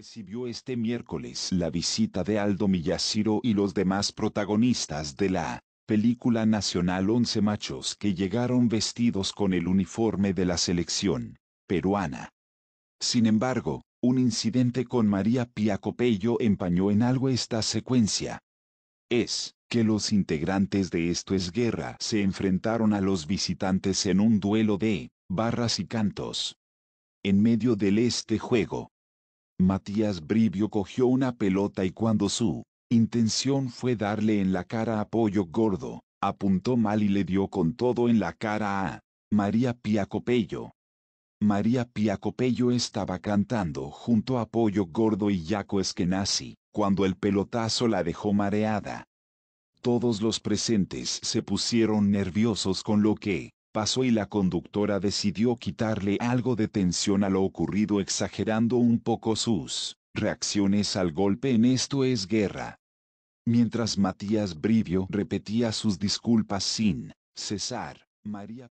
Recibió este miércoles la visita de Aldo Millaciro y los demás protagonistas de la película nacional Once Machos que llegaron vestidos con el uniforme de la selección peruana. Sin embargo, un incidente con María Pia Copello empañó en algo esta secuencia. Es que los integrantes de Esto es Guerra se enfrentaron a los visitantes en un duelo de barras y cantos. En medio del este juego, Matías Brivio cogió una pelota y cuando su intención fue darle en la cara a Pollo Gordo, apuntó mal y le dio con todo en la cara a María Pia Copello. María Pia Copello estaba cantando junto a Pollo Gordo y Yaco Eskenazi, cuando el pelotazo la dejó mareada. Todos los presentes se pusieron nerviosos con lo que pasó y la conductora decidió quitarle algo de tensión a lo ocurrido exagerando un poco sus reacciones al golpe en esto es guerra. Mientras Matías Brivio repetía sus disculpas sin cesar, María